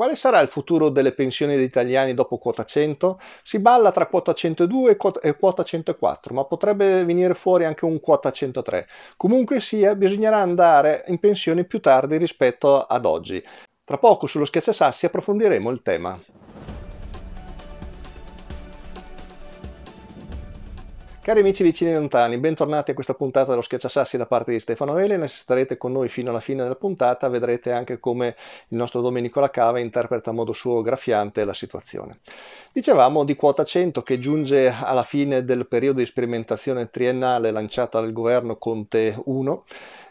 Quale sarà il futuro delle pensioni degli italiani dopo quota 100? Si balla tra quota 102 e quota 104, ma potrebbe venire fuori anche un quota 103. Comunque sia, eh, bisognerà andare in pensione più tardi rispetto ad oggi. Tra poco sullo Schiacciasassi approfondiremo il tema. Cari amici vicini e lontani, bentornati a questa puntata dello Schiacciasassi da parte di Stefano Elena. Se starete con noi fino alla fine della puntata vedrete anche come il nostro Domenico Lacava interpreta a modo suo graffiante la situazione. Dicevamo di quota 100 che giunge alla fine del periodo di sperimentazione triennale lanciata dal governo Conte 1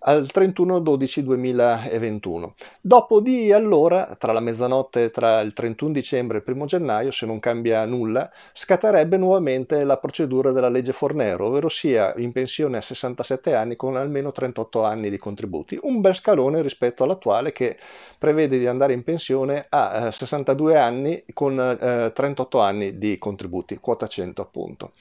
al 31-12-2021. Dopo di allora, tra la mezzanotte tra il 31 dicembre e il 1 gennaio, se non cambia nulla, scatterebbe nuovamente la procedura della legge Fornero, ovvero sia in pensione a 67 anni con almeno 38 anni di contributi, un bel scalone rispetto all'attuale che prevede di andare in pensione a 62 eh, anni con 38 eh, anni di contributi, quota 100 appunto.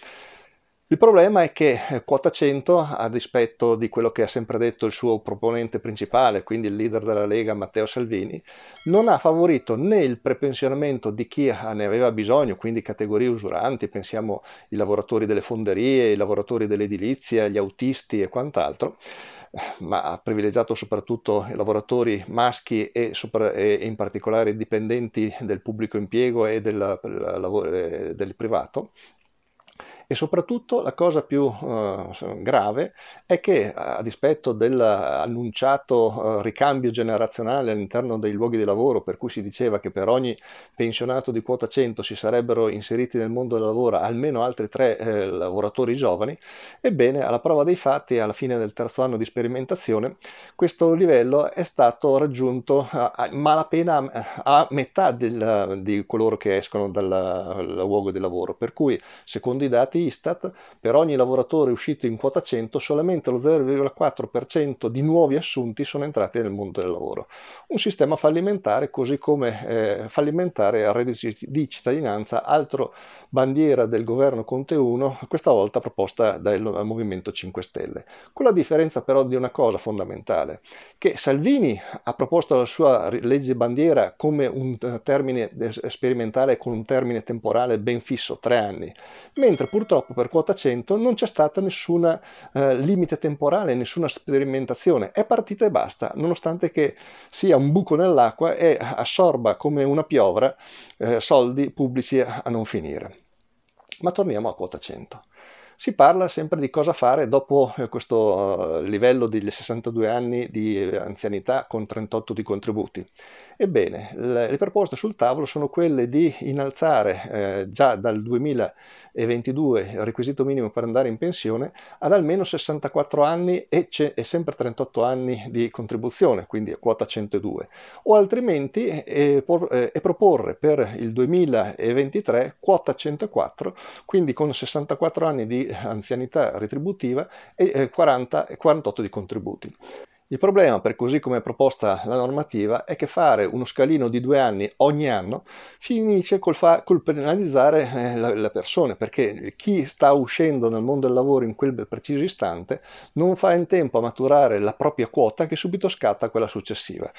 Il problema è che eh, quota 100, a dispetto di quello che ha sempre detto il suo proponente principale, quindi il leader della Lega Matteo Salvini, non ha favorito né il prepensionamento di chi ne aveva bisogno, quindi categorie usuranti, pensiamo ai lavoratori delle fonderie, ai lavoratori dell'edilizia, agli autisti e quant'altro, eh, ma ha privilegiato soprattutto i lavoratori maschi e, sopra, e in particolare i dipendenti del pubblico impiego e del, del, eh, del privato e soprattutto la cosa più eh, grave è che a dispetto dell'annunciato eh, ricambio generazionale all'interno dei luoghi di lavoro per cui si diceva che per ogni pensionato di quota 100 si sarebbero inseriti nel mondo del lavoro almeno altri tre eh, lavoratori giovani, ebbene alla prova dei fatti alla fine del terzo anno di sperimentazione questo livello è stato raggiunto a, a malapena a, metà del, di coloro che escono dal luogo di lavoro, per cui secondo i dati dati Istat, per ogni lavoratore uscito in quota 100 solamente lo 0,4% di nuovi assunti sono entrati nel mondo del lavoro. Un sistema fallimentare così come eh, fallimentare il reddito di cittadinanza, altro bandiera del governo Conte 1, questa volta proposta dal Movimento 5 Stelle. Con la differenza però di una cosa fondamentale, che Salvini ha proposto la sua legge bandiera come un eh, termine sperimentale con un termine temporale ben fisso, tre anni, mentre purtroppo purtroppo per quota 100 non c'è stata nessuna eh, limite temporale, nessuna sperimentazione, è partita e basta, nonostante che sia un buco nell'acqua e assorba come una piovra eh, soldi pubblici a non finire. Ma torniamo a quota 100 si parla sempre di cosa fare dopo eh, questo eh, livello degli 62 anni di eh, anzianità con 38 di contributi. Ebbene, le, le proposte sul tavolo sono quelle di innalzare eh, già dal 2022 il requisito minimo per andare in pensione ad almeno 64 anni e, e sempre 38 anni di contribuzione, quindi a quota 102, o altrimenti eh, eh, por, eh, e proporre per il 2023 quota 104, quindi con 64 anni di anzianità retributiva e 40, eh, 48 di contributi. Il problema, per così come è proposta la normativa, è che fare uno scalino di due anni ogni anno finisce col, fa- col penalizzare eh, la, la, perché chi sta uscendo dal mondo del lavoro in quel preciso istante non fa in tempo a maturare la propria quota che subito scatta quella successiva.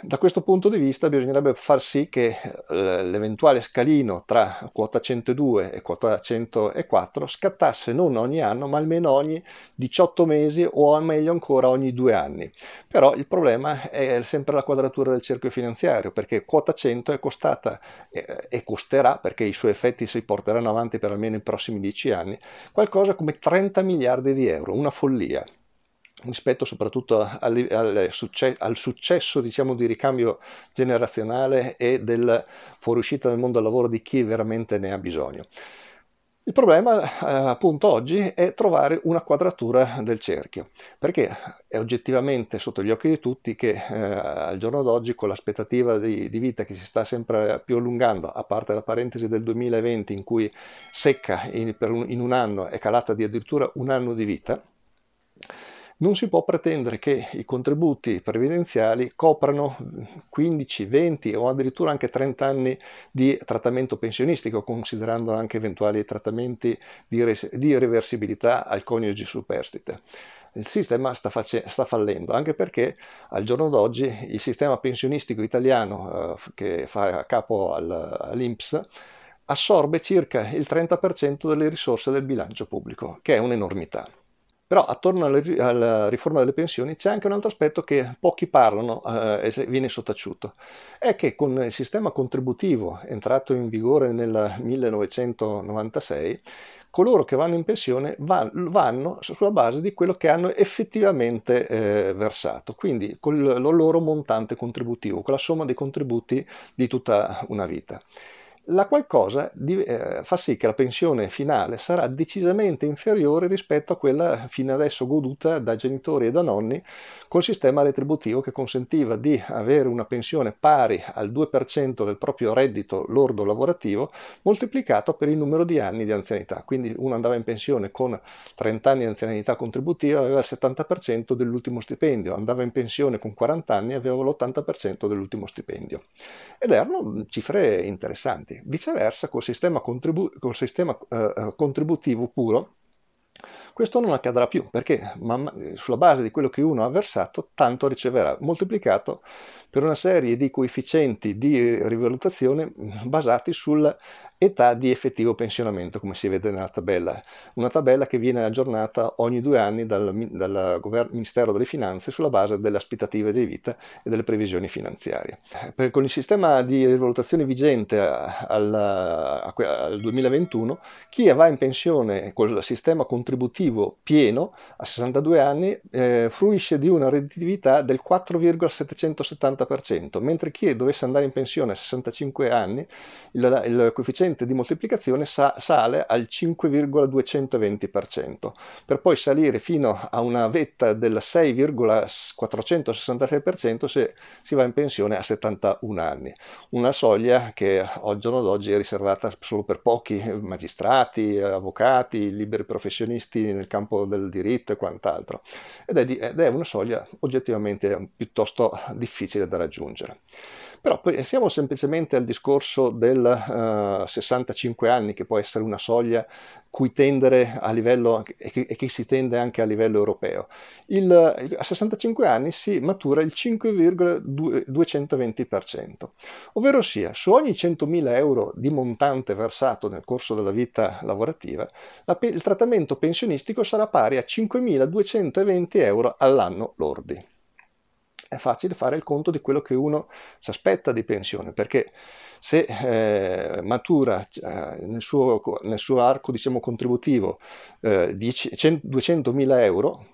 Da questo punto di vista bisognerebbe far sì che eh, l'eventuale scalino tra quota 102 e quota 104 scattasse non ogni anno ma almeno ogni 18 mesi o meglio ancora ogni due anni. Però il problema è sempre la quadratura del cerchio finanziario perché quota 100 è costata eh, e costerà perché i suoi effetti si porteranno avanti per almeno i prossimi 10 anni qualcosa come 30 miliardi di euro, una follia rispetto soprattutto al, al, al successo diciamo, di ricambio generazionale e del fuoriuscita nel mondo del lavoro di chi veramente ne ha bisogno. Il problema eh, appunto oggi è trovare una quadratura del cerchio, perché è oggettivamente sotto gli occhi di tutti che eh, al giorno d'oggi con l'aspettativa di, di, vita che si sta sempre più allungando, a parte la parentesi del 2020 in cui secca in, un, in un anno è calata di addirittura un anno di vita, non si può pretendere che i contributi previdenziali coprano 15, 20 o addirittura anche 30 anni di trattamento pensionistico, considerando anche eventuali trattamenti di, res- di reversibilità al coniugi superstite il sistema sta, face- sta, fallendo, anche perché al giorno d'oggi il sistema pensionistico italiano eh, che fa capo al, all'INPS assorbe circa il 30% delle risorse del bilancio pubblico, che è un'enormità. Però attorno alla riforma delle pensioni c'è anche un altro aspetto che pochi parlano eh, e viene sottaciuto, è che con il sistema contributivo entrato in vigore nel 1996, coloro che vanno in pensione vanno sulla base di quello che hanno effettivamente eh, versato, quindi con il loro montante contributivo, con la somma dei contributi di tutta una vita la qualcosa di, eh, fa sì che la pensione finale sarà decisamente inferiore rispetto a quella fino adesso goduta da genitori e da nonni col sistema retributivo che consentiva di avere una pensione pari al 2% del proprio reddito lordo lavorativo moltiplicato per il numero di anni di anzianità. Quindi uno andava in pensione con 30 anni di anzianità contributiva aveva il 70% dell'ultimo stipendio, andava in pensione con 40 anni e aveva l'80% dell'ultimo stipendio. Ed erano cifre interessanti. Viceversa, col sistema, contribu- col sistema eh, eh, contributivo puro, questo non accadrà più, perché man- sulla base di quello che uno ha versato, tanto riceverà, moltiplicato per una serie di coefficienti di rivalutazione basati sull'età di effettivo pensionamento, come si vede nella tabella. Una tabella che viene aggiornata ogni due anni dal, dal Ministero delle Finanze sulla base delle aspettative di vita e delle previsioni finanziarie. Per, con il sistema di rivalutazione vigente alla, al 2021, chi va in pensione col sistema contributivo pieno a 62 anni eh, fruisce di una redditività del 4,770 60%, mentre chi dovesse andare in pensione a 65 anni, il, il coefficiente di moltiplicazione sa, sale al 5,220%, per poi salire fino a una vetta del 6,466% se si va in pensione a 71 anni, una soglia che oggi giorno d'oggi è riservata solo per pochi eh, magistrati, avvocati, liberi professionisti nel campo del diritto e quant'altro, ed è, di, ed è una soglia oggettivamente piuttosto difficile da raggiungere. Però pensiamo eh, semplicemente al discorso del uh, eh, 65 anni, che può essere una soglia cui tendere a livello e che, e che si tende anche a livello europeo. Il, a 65 anni si matura il 5,220%, ovvero sia su ogni 100.000 euro di montante versato nel corso della vita lavorativa, la, il trattamento pensionistico sarà pari a 5.220 euro all'anno lordi è facile fare il conto di quello che uno si aspetta di pensione, perché se eh, matura eh, nel, suo, nel, suo, arco diciamo, contributivo eh, 200.000 euro,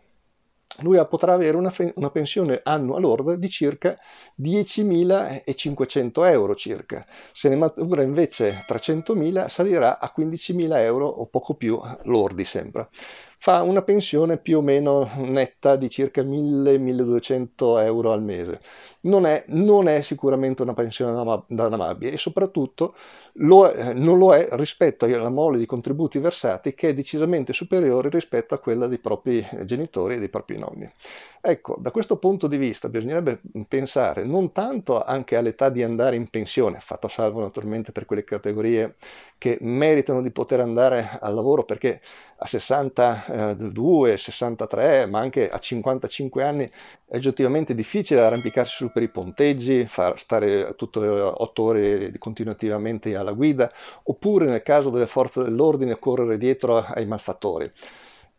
lui potrà avere una, una, pensione annua lorda di circa 10.500 euro circa. Se ne matura invece 300.000 salirà a 15.000 euro o poco più eh, lordi sembra fa una pensione più o meno netta di circa 1000-1200 euro al mese non è, non è sicuramente una pensione da navabile e soprattutto lo è, eh, non lo è rispetto alla mole di contributi versati che è decisamente superiore rispetto a quella dei propri eh, genitori e dei propri nonni. Ecco, da questo punto di vista bisognerebbe mm, pensare non tanto anche all'età di andare in pensione, fatto salvo naturalmente per quelle categorie che meritano di poter andare al lavoro perché a 62, 63, eh, ma anche a 55 anni è oggettivamente difficile arrampicarsi sul per i ponteggi, far stare tutte eh, otto ore continuativamente alla guida, oppure nel caso delle forze dell'ordine correre dietro ai malfattori.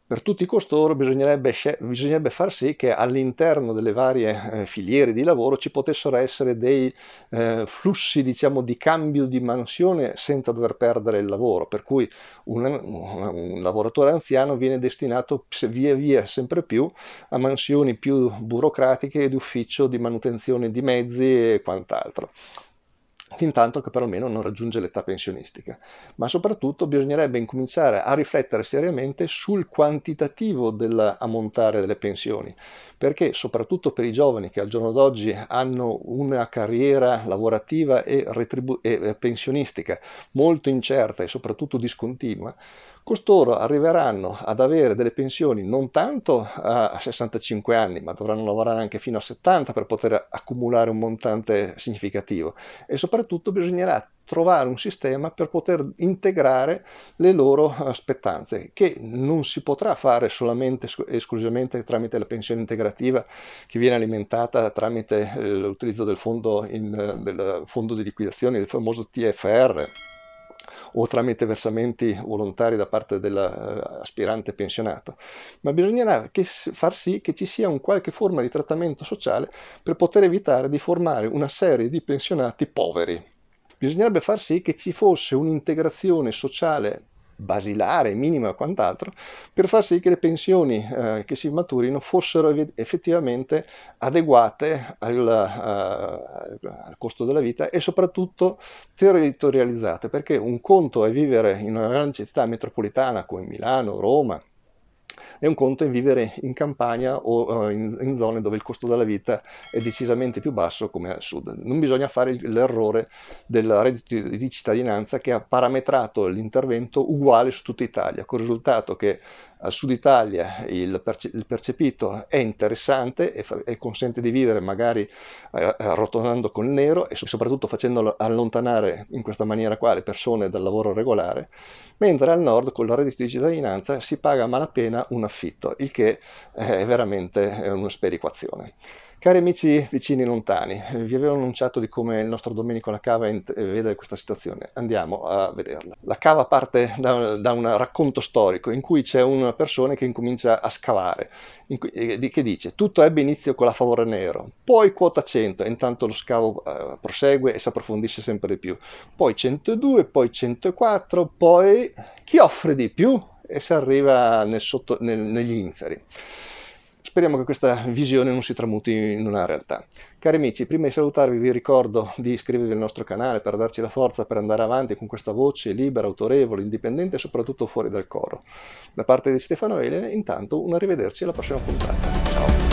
Per tutti costoro bisognerebbe, bisognerebbe, far sì che all'interno delle varie eh, filiere di lavoro ci potessero essere dei eh, flussi diciamo, di cambio di mansione senza dover perdere il lavoro, per cui un, un, un lavoratore anziano viene destinato via via sempre più a mansioni più burocratiche ed ufficio di manutenzione di mezzi e quant'altro fin tanto che perlomeno non raggiunge l'età pensionistica. Ma soprattutto bisognerebbe incominciare a riflettere seriamente sul quantitativo dell'ammontare delle pensioni, perché soprattutto per i giovani che al giorno d'oggi hanno una carriera lavorativa e, e pensionistica molto incerta e soprattutto discontinua, costoro arriveranno ad avere delle pensioni non tanto a 65 anni, ma dovranno lavorare anche fino a 70 per poter accumulare un montante significativo e soprattutto bisognerà trovare un sistema per poter integrare le loro aspettanze, eh, che non si potrà fare solamente e esclusivamente tramite la pensione integrativa che viene alimentata tramite eh, l'utilizzo del fondo, in, del fondo di liquidazione, il famoso TFR o tramite versamenti volontari da parte dell'aspirante eh, pensionato, ma bisognerà far sì che ci sia un qualche forma di trattamento sociale per poter evitare di formare una serie di pensionati poveri. Bisognerebbe far sì che ci fosse un'integrazione sociale basilare, minima e quant'altro, per far sì che le pensioni eh, che si maturino fossero effettivamente adeguate al, uh, al, costo della vita e soprattutto territorializzate, perché un conto è vivere in una grande città metropolitana come Milano, Roma, e un conto è vivere in campagna o eh, in, in, zone dove il costo della vita è decisamente più basso come al sud. Non bisogna fare l'errore del reddito di cittadinanza che ha parametrato l'intervento uguale su tutta Italia, con il risultato che al sud Italia il, perce il percepito è interessante e, e, consente di vivere magari eh, eh, arrotondando col nero e so soprattutto facendo allontanare in questa maniera qua le persone dal lavoro regolare, mentre al nord con il reddito di cittadinanza si paga a malapena una affitto, il che eh, è veramente eh, un'esperiquazione. Cari amici vicini e lontani, eh, vi avevo annunciato di come il nostro Domenico La Cava vede questa situazione. Andiamo a vederla. La cava parte da, da un racconto storico in cui c'è una persona che incomincia a scavare, in cui, che dice tutto ebbe inizio con la favore nero, poi quota 100 e intanto lo scavo eh, prosegue e si approfondisce sempre di più, poi 102, poi 104, poi chi offre di più? e si arriva nel sotto, nel, negli inferi. Speriamo che questa visione non si tramuti in una realtà. Cari amici, prima di salutarvi vi ricordo di iscrivervi al nostro canale per darci la forza per andare avanti con questa voce libera, autorevole, indipendente e soprattutto fuori dal coro. Da parte di Stefano Elena, intanto un arrivederci alla prossima puntata. Ciao!